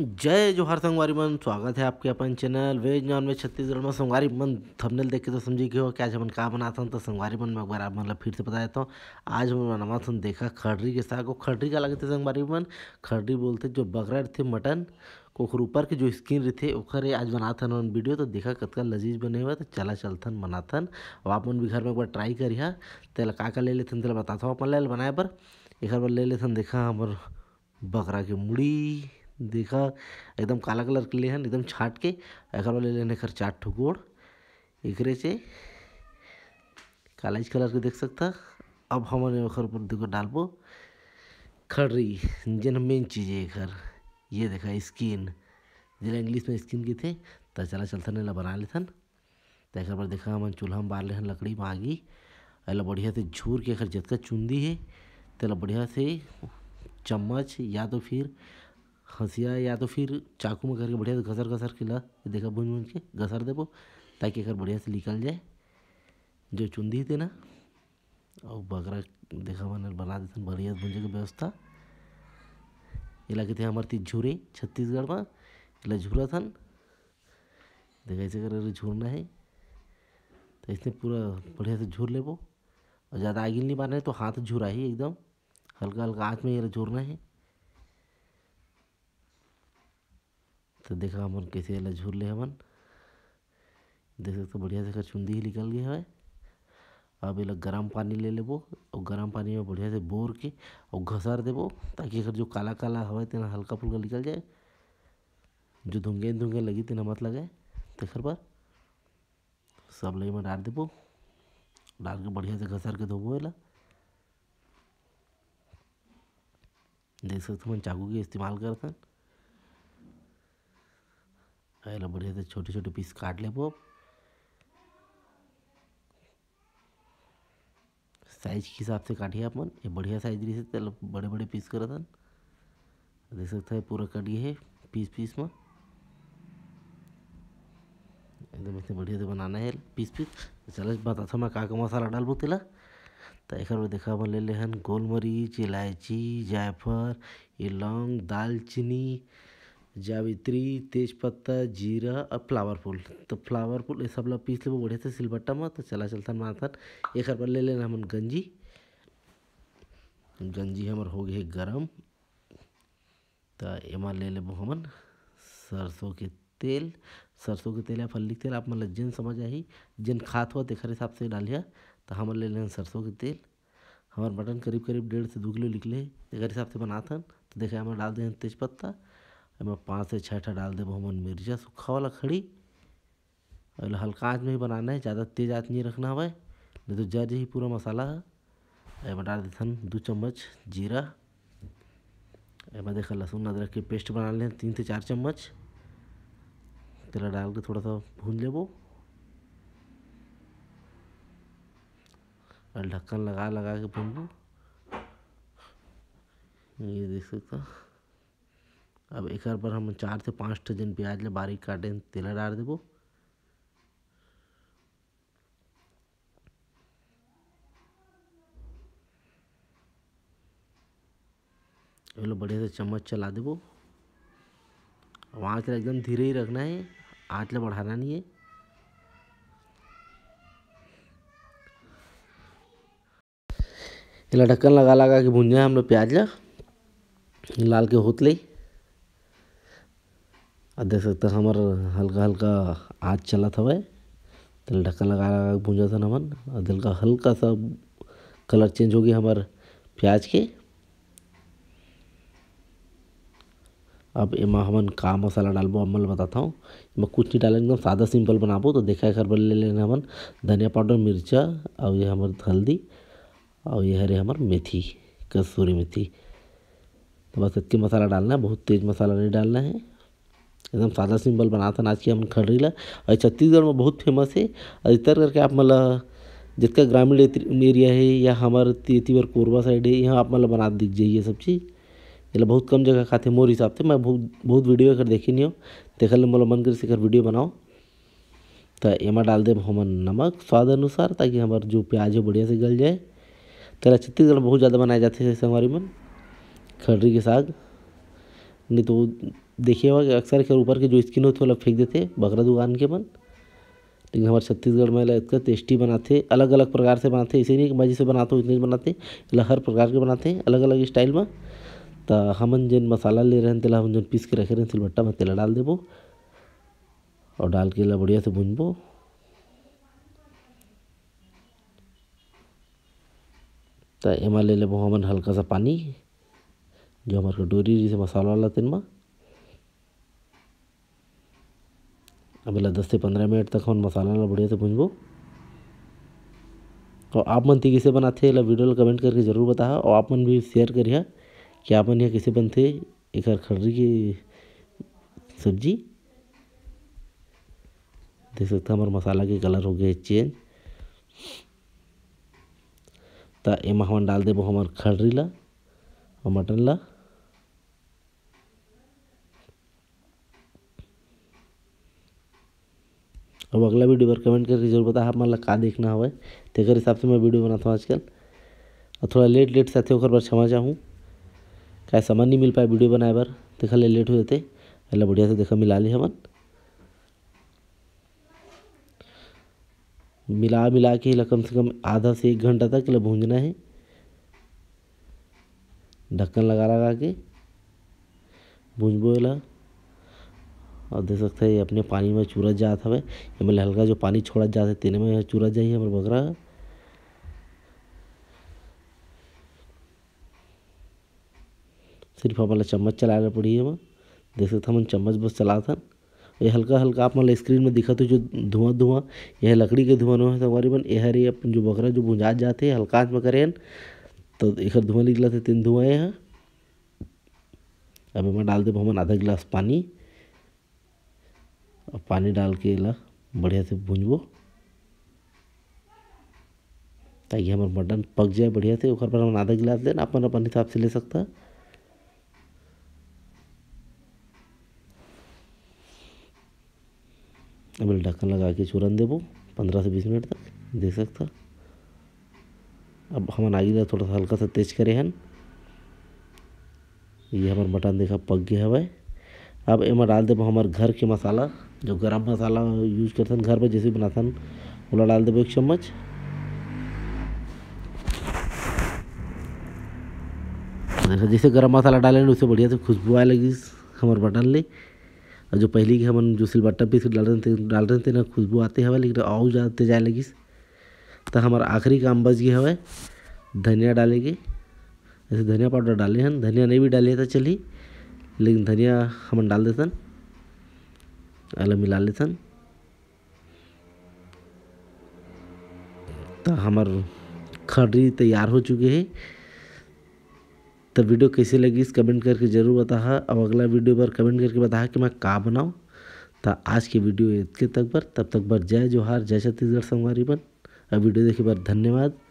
जय जोहार संगवारी मन स्वागत है आपके अपन channel veg non veg Chhattisgarh में संगवारी मन थंबनेल देख के तो समझी कि हो क्या आज हम का बनाता हूँ तो संगवारी मन में एक बार आप मतलब फिर से बता देता हूँ आज हम बनाता हूँ देखा खड़री के साग को खड़री का लगते संगवारी मन खड़री बोलते जो बकरा थे मटन ओखर ऊपर के जो स्किन रहते ओखर आज बनाथन मन वीडियो तो देखा कतका लजीज बने हुआ तो चला चलथन बनाथन और आप मन भी घर में एक बार ट्राई है हाँ। तेल का का ले हैं तेल बताता हूँ अपन ले बनाए पर एक बार ले लेथन देखा हमारे बकरा के मुड़ी देखा एकदम काला कलर के लिए एकदम छाट के एक वाले लेने कर चार ठो गोड़ से कालाज कलर के देख सकता अब हम ओखर पर देखो डालबो खड़ी जिन मेन चीज़ है घर ये देखा स्किन जिला इंग्लिश में स्किन की थे तो चला चलता नहीं बना लेथन तो एक बार देखा हम चूल्हा में बार लेन लकड़ी मांगी एला बढ़िया से झूर के अगर जतका चुंदी है तेला बढ़िया से चम्मच या तो फिर हंसिया या तो फिर चाकू में करके बढ़िया घसर घसर के ला देखा भून भून के घसर देबो ताकि अगर बढ़िया से निकल जाए जो चुंदी ना और बकरा देखा मैंने बना देते बढ़िया भूंजे के व्यवस्था ये लगे थे हमारे ती झूरे छत्तीसगढ़ में इला झूरा थन देखा ऐसे कर अगर झूरना है तो इसने पूरा बढ़िया से झूर लेबो और ज़्यादा आगिल नहीं मारना है तो हाथ झूरा ही एकदम हल्का हल्का हाथ में ये झूरना है तो देखा हमन कैसे एला झूल ले हमन देख सकते बढ़िया से चुंदी ही निकल गया है अब एला गरम पानी ले लेबो और गरम पानी में बढ़िया से बोर के और घसार देबो ताकि अगर जो काला काला हवय तेना तो हल्का फुल्का निकल जाए जो धुंगे धुंगे लगी तेना तो मत लगे तेखर बार सब लगे में डाल देबो डाल के बढ़िया से घसार के धोबो एला देख सकते मन चाकू के इस्तेमाल करथन पहले बढ़िया से छोटे छोटे पीस काट ले साइज के हिसाब से काटिए अपन ये बढ़िया साइज रही चलो बड़े बड़े पीस करा था देख सकते हैं पूरा कट गया है पीस पीस में एकदम इतने बढ़िया से बनाना है पीस पीस चलो बताता मैं का का मसाला डालबू तेला तो एक में देखा अपन ले लें गोलमरीच इलायची जायफल लौंग दालचीनी जावित्री तेजपत्ता जीरा और फ्लावरफुल तो फ्लावरफुल ये सब लोग पीस लेबो बढ़िया से सिलबट्टा में तो चला चलता माथन एक बार ले लेना हम गंजी गंजी हमार हो गए गरम तो एमा ले लेबो हमन सरसों के तेल सरसों के तेल या फल्ली के तेल आप मतलब जिन समझ आई जिन खात हुआ तेखर हिसाब से डालिया तो हम ले लें सरसों के तेल हमार मटन करीब करीब डेढ़ से दो किलो निकले तेखर हिसाब से बनाथन तो देखे हमारे डाल दें तेजपत्ता एमे पाँच से छः ठा डाल देबो हमन मिर्चा सूखा वाला खड़ी और हल्का आँच में ही बनाना है ज़्यादा तेज आँच नहीं रखना है नहीं तो जर ही पूरा मसाला है एम डाल देथन दो चम्मच जीरा एम देख लहसुन अदरक के पेस्ट बना लें तीन से चार चम्मच तेला डाल के थोड़ा सा भून लेबो और ढक्कन लगा लगा के भूनबू ये देख सकते अब एक पर हम चार से पाँच जन प्याज ले बारीक काटे तेल डाल देबो एलो बढ़िया से चम्मच चला देबो वहाँ के एकदम धीरे ही रखना है आँच ले बढ़ाना नहीं है इला ढक्कन लगा लगा के भूंजा हम लोग प्याज ला लाल के होत ली और देख सकते हमार हल्का हल्का आँच चलत हवय तेल ढक्कन लगा लगा के था नमन और दिल हल्का हल्का सा कलर चेंज हो गया हमार प्याज के अब एम हमन का मसाला डालबो अब मैं बताता हूँ मैं कुछ नहीं डालें एकदम सादा सिंपल बनाबो तो देखा घर ले लेना हमन धनिया पाउडर मिर्चा और ये हमार हल्दी और ये हरे हमार मेथी कसूरी मेथी तो बस इतनी मसाला डालना है बहुत तेज़ मसाला नहीं डालना है एकदम सादा सिंबल बनाथन आज के हम खड़ी ला और छत्तीसगढ़ में बहुत फेमस है अधिकतर करके आप मतलब जितना ग्रामीण एरिया है या हमारे तीती कोरबा साइड है यहाँ आप मतलब बना दिख जाइए सब चीज़ मतलब बहुत कम जगह खाते मोर हिसाब से मैं बहुत बहुत वीडियो अगर देखी नहीं हो देखे मतलब मन कर से वीडियो बनाओ तो एमा डाल दे हम नमक स्वाद अनुसार ताकि हमारे जो प्याज है बढ़िया से गल जाए तेरा तो छत्तीसगढ़ में बहुत ज़्यादा बनाए जाते हैं हमारी मन खड़ी के साग नहीं तो देखिएगा अक्सर के ऊपर के जो स्किन होते वाला फेंक देते बकरा दुकान के मन लेकिन हमारे छत्तीसगढ़ में इसका टेस्टी बनाते अलग अलग प्रकार से बनाते इसे नहीं मैं जिसे बनाता हूँ इतने बनाते हर प्रकार के बनाते हैं अलग अलग स्टाइल में तो हमन जिन मसाला ले रहे हैं तेल हम जो पीस के रखे रहे हैं सिलबट्टा में तेला डाल देबो और डाल के बढ़िया से भूनबो तो एम ले लेबो हमन हल्का सा पानी जो हमारे डोरी जैसे मसाला वाला तिन में अब दस से पंद्रह मिनट तक हम मसाला वाला बढ़िया से भूंजबो और आप मन थी कैसे बनाते हैं वीडियो ला कमेंट करके ज़रूर बता और आप मन भी शेयर करिए कि आप मन यह कैसे बनते एक खर्री की सब्जी देख सकते हमारे मसाला के कलर हो गए चेंज तो एम हम डाल देबो हमारे खर्री ला और मटन ला अब अगला वीडियो पर कमेंट करके जरूर बता आप मान ला का देखना है तेकर तो हिसाब से मैं वीडियो बनाता हूँ आजकल और थोड़ा लेट लेट से होकर बार क्षमा चाहूँ क्या सामान नहीं मिल पाए वीडियो बनाए बार देखा ले लेट हो जाते पहले बढ़िया से देखा मिला ली हमन मिला मिला के कम से कम आधा से एक घंटा तक भूंजना है ढक्कन लगा लगा के भूंजबो और देख सकते हैं ये अपने पानी में चूरत जात हवे एमे हल्का जो पानी छोड़ा जाते तीन में चूरत जाइए हमारे बकरा सिर्फ हमारे चम्मच चला रहे पड़ी हम देख सकते हमें चम्मच बस था ये हल्का-हल्का आप मतलब स्क्रीन में दिखाते जो धुआं-धुआं यह लकड़ी के धुआं नोहे तकरीबन एहर ए अपन जो बकरा जो भुंजात जाते हैं हल्का आँच में करें तो एक धुआं निकला था तीन धुआं यहाँ अभी अब डाल दे हमें आधा गिलास पानी और पानी डाल के ला बढ़िया से भूंजबो ताकि हमारे मटन पक जाए बढ़िया से ओकर पर हम आधा गिलास देना अपन अपन हिसाब से ले सकता अब ढक्कन लगा के चूरन देबो पंद्रह से बीस मिनट तक दे सकता अब हम आगे थोड़ा सा हल्का सा तेज करे हैं ये हमारे मटन देखा पक गया हवा अब एम डाल देव हमारे घर के मसाला जो गरम मसाला यूज हैं घर पर जैसे हैं ओला डाल देव एक चम्मच जैसे गरम मसाला डाले उससे बढ़िया से खुशबू आए लगी हमारे बटन ले और जो पहले के हम जो सिलबट्टा पीस डाल रहे थे डाल रहे थे ना खुशबू आते हवा लेकिन और ज़्यादा तेज आए लगी तो हमारा आखिरी काम बच गया हवा धनिया डालेंगे जैसे धनिया पाउडर डाले हैं धनिया नहीं भी डाले तो चली लेकिन धनिया हम डाल देते हैं आला मिला लेथन तो हमार खड़ी तैयार हो चुकी है तो वीडियो कैसे लगी इस कमेंट करके ज़रूर बताहा अब अगला वीडियो पर कमेंट करके बताहा कि मैं का बनाऊँ तो आज के वीडियो इतने तक पर तब तक पर जय जोहार जय छत्तीसगढ़ सोमवारी बन और वीडियो देखे पर धन्यवाद